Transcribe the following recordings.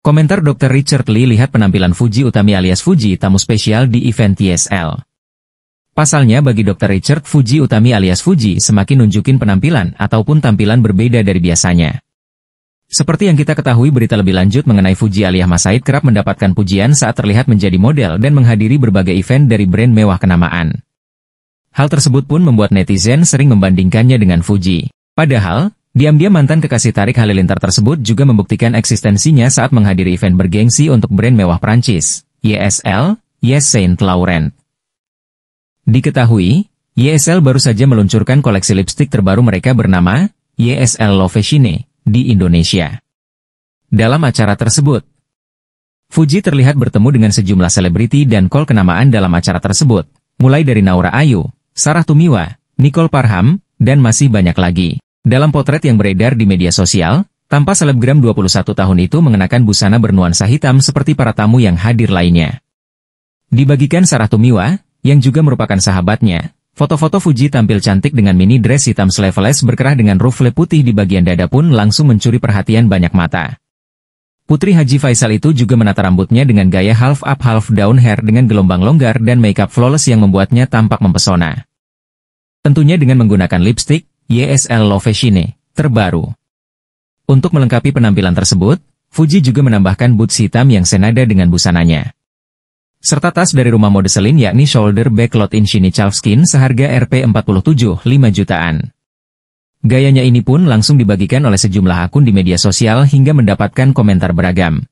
Komentar Dr. Richard Lee lihat penampilan Fuji Utami alias Fuji tamu spesial di event TSL. Pasalnya bagi Dr. Richard Fuji Utami alias Fuji semakin nunjukin penampilan ataupun tampilan berbeda dari biasanya. Seperti yang kita ketahui berita lebih lanjut mengenai Fuji alias Masaid kerap mendapatkan pujian saat terlihat menjadi model dan menghadiri berbagai event dari brand mewah kenamaan. Hal tersebut pun membuat netizen sering membandingkannya dengan Fuji. Padahal, Diam-diam mantan kekasih tarik Halilintar tersebut juga membuktikan eksistensinya saat menghadiri event bergengsi untuk brand mewah Prancis, YSL, Yes Saint Laurent. Diketahui, YSL baru saja meluncurkan koleksi lipstik terbaru mereka bernama YSL Love Chine di Indonesia. Dalam acara tersebut, Fuji terlihat bertemu dengan sejumlah selebriti dan kol kenamaan dalam acara tersebut, mulai dari Naura Ayu, Sarah Tumiwa, Nicole Parham, dan masih banyak lagi. Dalam potret yang beredar di media sosial, tampak selebgram 21 tahun itu mengenakan busana bernuansa hitam seperti para tamu yang hadir lainnya. Dibagikan Sarah Tumiwa, yang juga merupakan sahabatnya, foto-foto Fuji tampil cantik dengan mini dress hitam sleeveless berkerah dengan ruffle putih di bagian dada pun langsung mencuri perhatian banyak mata. Putri Haji Faisal itu juga menata rambutnya dengan gaya half up half down hair dengan gelombang longgar dan makeup flawless yang membuatnya tampak mempesona. Tentunya dengan menggunakan lipstick, YSL Shine terbaru. Untuk melengkapi penampilan tersebut, Fuji juga menambahkan boots hitam yang senada dengan busananya. Serta tas dari rumah mode selin yakni shoulder in shiny Chalfskin seharga Rp47,5 jutaan. Gayanya ini pun langsung dibagikan oleh sejumlah akun di media sosial hingga mendapatkan komentar beragam.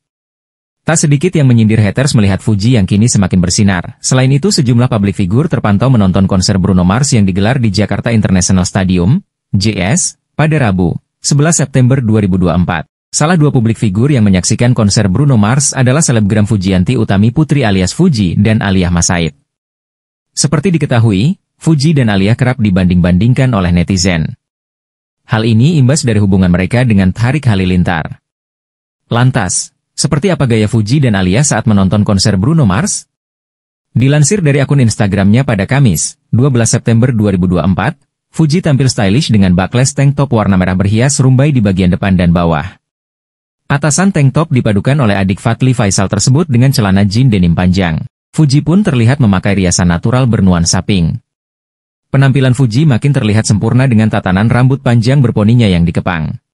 Tak sedikit yang menyindir haters melihat Fuji yang kini semakin bersinar. Selain itu sejumlah publik figur terpantau menonton konser Bruno Mars yang digelar di Jakarta International Stadium, JS, pada Rabu, 11 September 2024. Salah dua publik figur yang menyaksikan konser Bruno Mars adalah selebgram Fujianti Utami Putri alias Fuji dan Aliyah Masaid. Seperti diketahui, Fuji dan Aliyah kerap dibanding-bandingkan oleh netizen. Hal ini imbas dari hubungan mereka dengan Tarik Halilintar. Lantas, seperti apa gaya Fuji dan Aliyah saat menonton konser Bruno Mars? Dilansir dari akun Instagramnya pada Kamis, 12 September 2024, Fuji tampil stylish dengan backless tank top warna merah berhias rumbai di bagian depan dan bawah. Atasan tank top dipadukan oleh adik Fatli Faisal tersebut dengan celana jean denim panjang. Fuji pun terlihat memakai riasan natural bernuansa pink. Penampilan Fuji makin terlihat sempurna dengan tatanan rambut panjang berponinya yang dikepang.